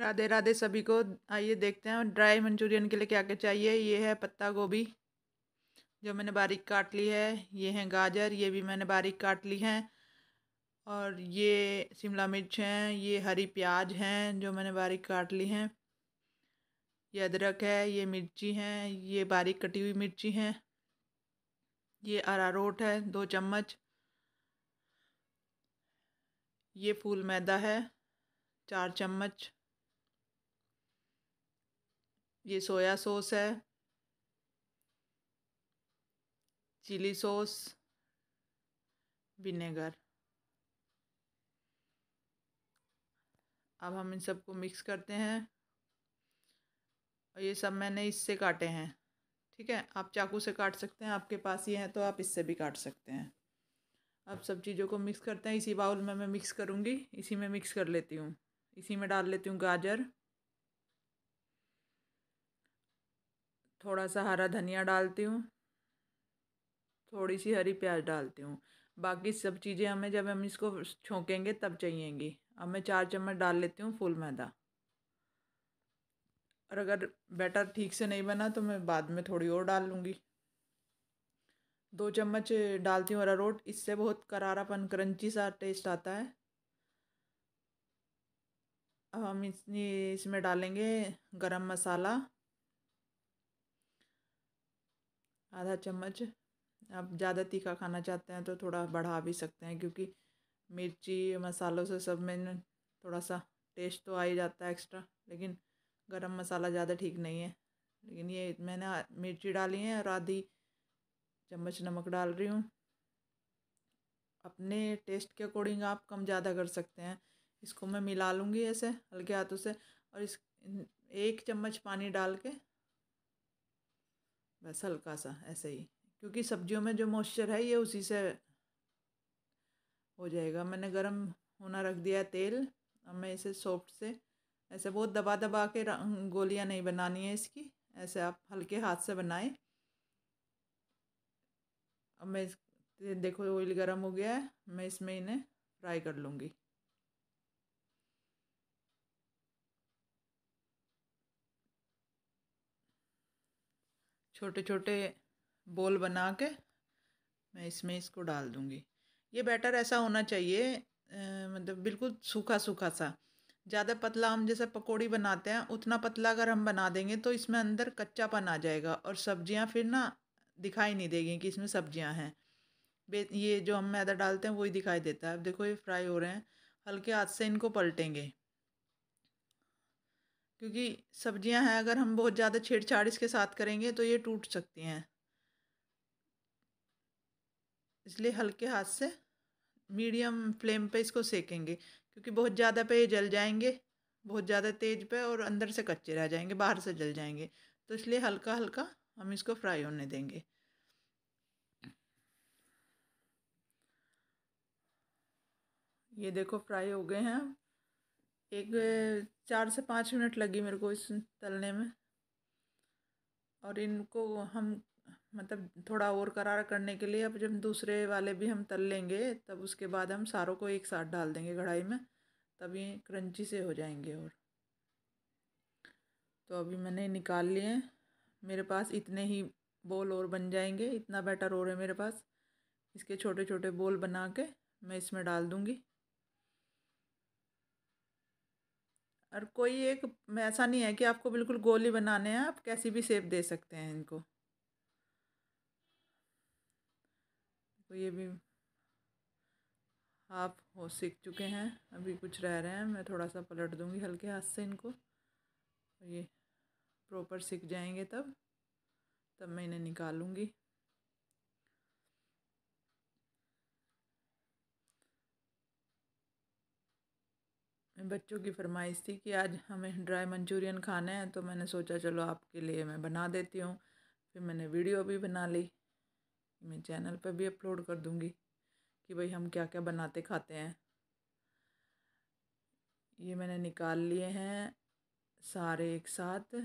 राधे राधे सभी को आइए देखते हैं ड्राई मंचूरियन के लिए क्या क्या चाहिए ये है पत्ता गोभी जो मैंने बारीक काट ली है ये हैं गाजर ये भी मैंने बारीक काट ली हैं और ये शिमला मिर्च हैं ये हरी प्याज हैं जो मैंने बारीक काट ली हैं ये अदरक है ये मिर्ची हैं ये बारीक कटी हुई मिर्ची हैं ये अरारोट है दो चम्मच ये फूल मैदा है चार चम्मच ये सोया सॉस है चिली सॉस विनेगर अब हम इन सबको मिक्स करते हैं और ये सब मैंने इससे काटे हैं ठीक है आप चाकू से काट सकते हैं आपके पास ये है तो आप इससे भी काट सकते हैं अब सब चीज़ों को मिक्स करते हैं इसी बाउल में मैं मिक्स करूँगी इसी में मिक्स कर लेती हूँ इसी में डाल लेती हूँ गाजर थोड़ा सा हरा धनिया डालती हूँ थोड़ी सी हरी प्याज डालती हूँ बाकी सब चीज़ें हमें जब हम इसको छोंकेंगे तब चाहिएगी अब मैं चार चम्मच डाल लेती हूँ फुल मैदा और अगर बैटर ठीक से नहीं बना तो मैं बाद में थोड़ी और डाल लूँगी दो चम्मच डालती हूँ हरा रोट इससे बहुत करारापन क्रंची सा टेस्ट आता है अब हम इसमें डालेंगे गरम मसाला आधा चम्मच आप ज़्यादा तीखा खाना चाहते हैं तो थोड़ा बढ़ा भी सकते हैं क्योंकि मिर्ची मसालों से सब में थोड़ा सा टेस्ट तो आ ही जाता है एक्स्ट्रा लेकिन गरम मसाला ज़्यादा ठीक नहीं है लेकिन ये मैंने मिर्ची डाली है और आधी चम्मच नमक डाल रही हूँ अपने टेस्ट के अकॉर्डिंग आप कम ज़्यादा कर सकते हैं इसको मैं मिला लूँगी ऐसे हल्के हाथों से और इस एक चम्मच पानी डाल के बस हल्का सा ऐसे ही क्योंकि सब्जियों में जो मॉइस्चर है ये उसी से हो जाएगा मैंने गरम होना रख दिया तेल अब मैं इसे सॉफ्ट से ऐसे बहुत दबा दबा के गोलियां नहीं बनानी है इसकी ऐसे आप हल्के हाथ से बनाएं अब मैं देखो ऑयल गर्म हो गया है मैं इसमें इन्हें फ्राई कर लूँगी छोटे छोटे बोल बना के मैं इसमें इसको डाल दूँगी ये बैटर ऐसा होना चाहिए मतलब बिल्कुल सूखा सूखा सा ज़्यादा पतला हम जैसे पकौड़ी बनाते हैं उतना पतला अगर हम बना देंगे तो इसमें अंदर कच्चापन आ जाएगा और सब्जियां फिर ना दिखाई नहीं देगी कि इसमें सब्जियां हैं ये जो हम मैदा डालते हैं वही दिखाई देता है अब देखो ये फ्राई हो रहे हैं हल्के हाथ से इनको पलटेंगे क्योंकि सब्जियां हैं अगर हम बहुत ज़्यादा छेड़छाड़ इसके साथ करेंगे तो ये टूट सकती हैं इसलिए हल्के हाथ से मीडियम फ्लेम पे इसको सेकेंगे क्योंकि बहुत ज़्यादा पे ये जल जाएंगे बहुत ज़्यादा तेज़ पे और अंदर से कच्चे रह जाएंगे बाहर से जल जाएंगे तो इसलिए हल्का हल्का हम इसको फ्राई होने देंगे ये देखो फ्राई हो गए हैं एक चार से पाँच मिनट लगी मेरे को इस तलने में और इनको हम मतलब थोड़ा और करारा करने के लिए अब जब दूसरे वाले भी हम तल लेंगे तब उसके बाद हम सारों को एक साथ डाल देंगे कढ़ाई में तब ये क्रंची से हो जाएंगे और तो अभी मैंने निकाल लिए मेरे पास इतने ही बोल और बन जाएंगे इतना बैटर और है मेरे पास इसके छोटे छोटे बोल बना के मैं इसमें डाल दूँगी और कोई एक ऐसा नहीं है कि आपको बिल्कुल गोली बनाने हैं आप कैसी भी सेप दे सकते हैं इनको तो ये भी हाफ हो सीख चुके हैं अभी कुछ रह रहे हैं मैं थोड़ा सा पलट दूंगी हल्के हाथ से इनको ये प्रॉपर सीख जाएंगे तब तब मैं इन्हें निकालूंगी बच्चों की फरमाइश थी कि आज हमें ड्राई मंचूरियन खाना है तो मैंने सोचा चलो आपके लिए मैं बना देती हूँ फिर मैंने वीडियो भी बना ली मैं चैनल पर भी अपलोड कर दूँगी कि भाई हम क्या क्या बनाते खाते हैं ये मैंने निकाल लिए हैं सारे एक साथ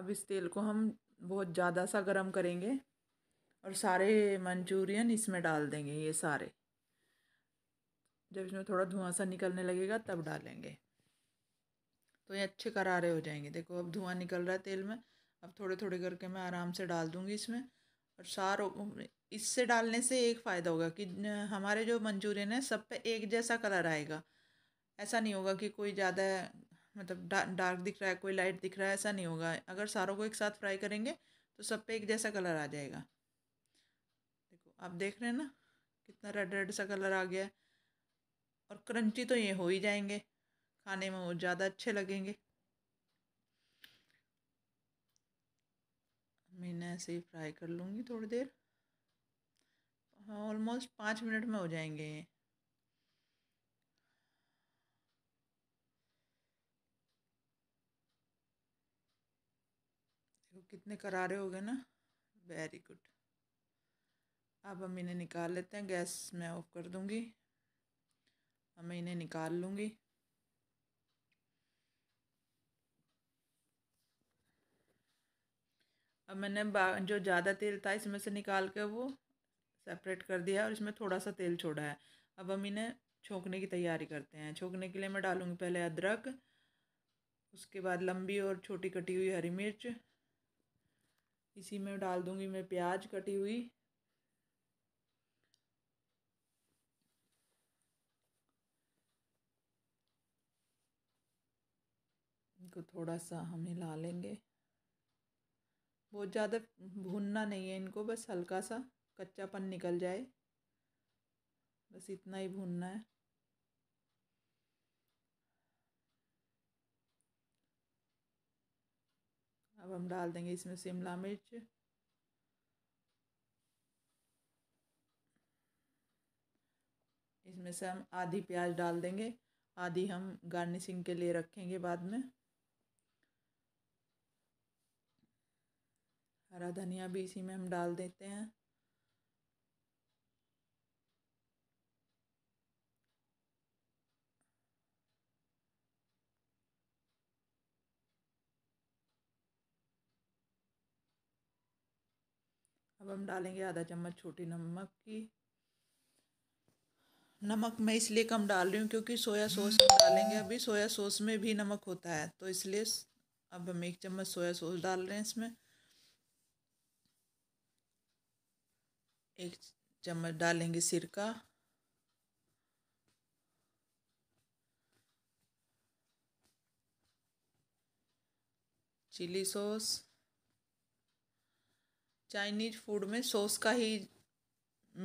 अब इस तेल को हम बहुत ज़्यादा सा गर्म करेंगे और सारे मंचूरियन इसमें डाल देंगे ये सारे जब इसमें थोड़ा धुआं सा निकलने लगेगा तब डालेंगे तो ये अच्छे करारे हो जाएंगे देखो अब धुआं निकल रहा है तेल में अब थोड़े थोड़े करके मैं आराम से डाल दूँगी इसमें और सार इससे डालने से एक फ़ायदा होगा कि हमारे जो मंचूरियन है सब पे एक जैसा कलर आएगा ऐसा नहीं होगा कि कोई ज़्यादा मतलब डा, डार्क दिख रहा है कोई लाइट दिख रहा है ऐसा नहीं होगा अगर सारों को एक साथ फ्राई करेंगे तो सब पे एक जैसा कलर आ जाएगा देखो आप देख रहे हैं ना कितना रेड रेड सा कलर आ गया है और क्रंची तो ये हो ही जाएंगे खाने में वो ज़्यादा अच्छे लगेंगे मैं ऐसे ही फ्राई कर लूँगी थोड़ी देर ऑलमोस्ट पाँच मिनट में हो जाएंगे ये देखो कितने करारे हो गए ना वेरी गुड अब हम इन्हें निकाल लेते हैं गैस मैं ऑफ कर दूँगी अब मैं इन्हें निकाल लूँगी अब मैंने जो ज़्यादा तेल था इसमें से निकाल के वो सेपरेट कर दिया और इसमें थोड़ा सा तेल छोड़ा है अब हम इन्हें छोंकने की तैयारी करते हैं छोंकने के लिए मैं डालूँगी पहले अदरक उसके बाद लंबी और छोटी कटी हुई हरी मिर्च इसी में डाल दूँगी मैं प्याज कटी हुई इनको थोड़ा सा हम हिला लेंगे बहुत ज़्यादा भूनना नहीं है इनको बस हल्का सा कच्चापन निकल जाए बस इतना ही भूनना है अब हम डाल देंगे इसमें शिमला मिर्च इसमें से हम आधी प्याज डाल देंगे आधी हम गार्निशिंग के लिए रखेंगे बाद में हरा धनिया भी इसी में हम डाल देते हैं अब हम डालेंगे आधा चम्मच छोटी नमक की नमक मैं इसलिए कम डाल रही हूँ क्योंकि सोया सॉस हम डालेंगे अभी सोया सॉस में भी नमक होता है तो इसलिए अब हम एक चम्मच सोया सॉस डाल रहे हैं इसमें एक चम्मच डालेंगे सिरका चिली सॉस चाइनीज फूड में सॉस का ही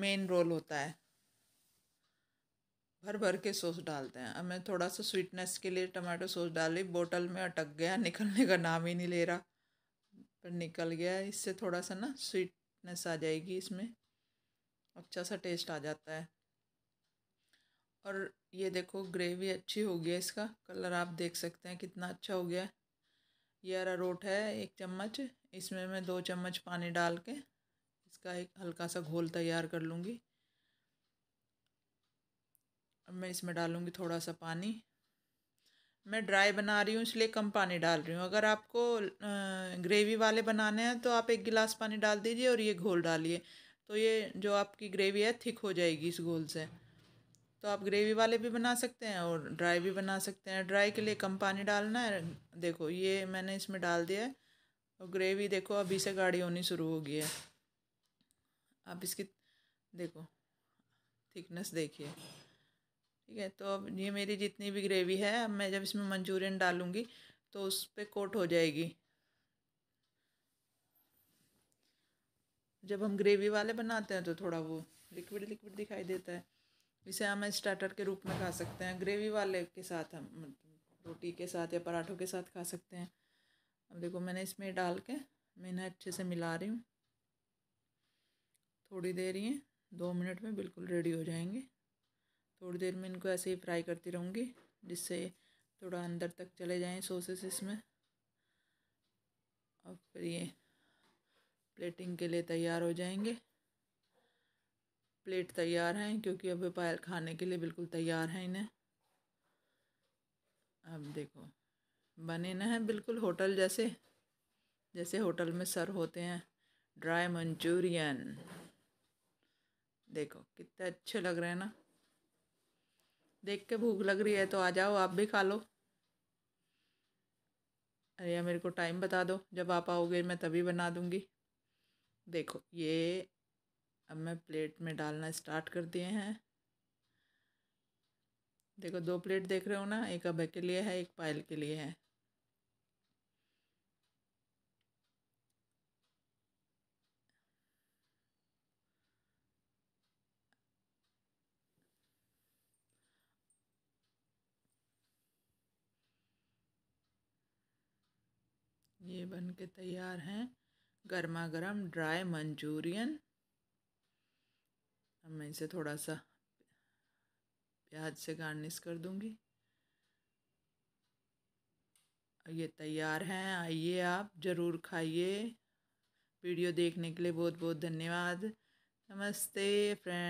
मेन रोल होता है भर भर के सॉस डालते हैं अब मैं थोड़ा सा स्वीटनेस के लिए टमाटो सॉस डाली बोतल में अटक गया निकलने का नाम ही नहीं ले रहा पर निकल गया इससे थोड़ा सा ना स्वीटनेस आ जाएगी इसमें अच्छा सा टेस्ट आ जाता है और ये देखो ग्रेवी अच्छी हो गई है इसका कलर आप देख सकते हैं कितना अच्छा हो गया ये अरा रोट है एक चम्मच इसमें मैं दो चम्मच पानी डाल के इसका एक हल्का सा घोल तैयार कर लूँगी अब मैं इसमें डालूँगी थोड़ा सा पानी मैं ड्राई बना रही हूँ इसलिए कम पानी डाल रही हूँ अगर आपको ग्रेवी वाले बनाने हैं तो आप एक गिलास पानी डाल दीजिए और ये घोल डालिए तो ये जो आपकी ग्रेवी है थिक हो जाएगी इस घोल से तो आप ग्रेवी वाले भी बना सकते हैं और ड्राई भी बना सकते हैं ड्राई के लिए कम पानी डालना है देखो ये मैंने इसमें डाल दिया है और ग्रेवी देखो अभी से गाढ़ी होनी शुरू हो गई है आप इसकी देखो थिकनेस देखिए ठीक है तो अब ये मेरी जितनी भी ग्रेवी है अब मैं जब इसमें मंचूरियन डालूँगी तो उस पर कोट हो जाएगी जब हम ग्रेवी वाले बनाते हैं तो थोड़ा वो लिक्विड लिक्विड दिखाई देता है इसे हम स्टार्टर के रूप में खा सकते हैं ग्रेवी वाले के साथ हम मतलब रोटी के साथ या पराठों के साथ खा सकते हैं अब देखो मैंने इसमें डाल के मैं इन्हें अच्छे से मिला रही हूँ थोड़ी देर ये दो मिनट में बिल्कुल रेडी हो जाएंगे थोड़ी देर में इनको ऐसे ही फ्राई करती रहूँगी जिससे थोड़ा अंदर तक चले जाएँ सोसेस इसमें और फिर ये प्लेटिंग के लिए तैयार हो जाएंगे प्लेट तैयार हैं क्योंकि अब पायल खाने के लिए बिल्कुल तैयार हैं इन्हें अब देखो बने ना हैं बिल्कुल होटल जैसे जैसे होटल में सर होते हैं ड्राई मंचूरियन देखो कितने अच्छे लग रहे हैं ना देख के भूख लग रही है तो आ जाओ आप भी खा लो अरे या मेरे को टाइम बता दो जब आप आओगे मैं तभी बना दूँगी देखो ये अब मैं प्लेट में डालना स्टार्ट कर दिए हैं देखो दो प्लेट देख रहे हो ना एक अभय के लिए है एक पायल के लिए है ये बन के तैयार हैं गर्मा गर्म ड्राई मंचूरियन अब मैं इसे थोड़ा सा प्याज से गार्निश कर दूंगी ये तैयार हैं आइए आप ज़रूर खाइए वीडियो देखने के लिए बहुत बहुत धन्यवाद नमस्ते फ्रेंड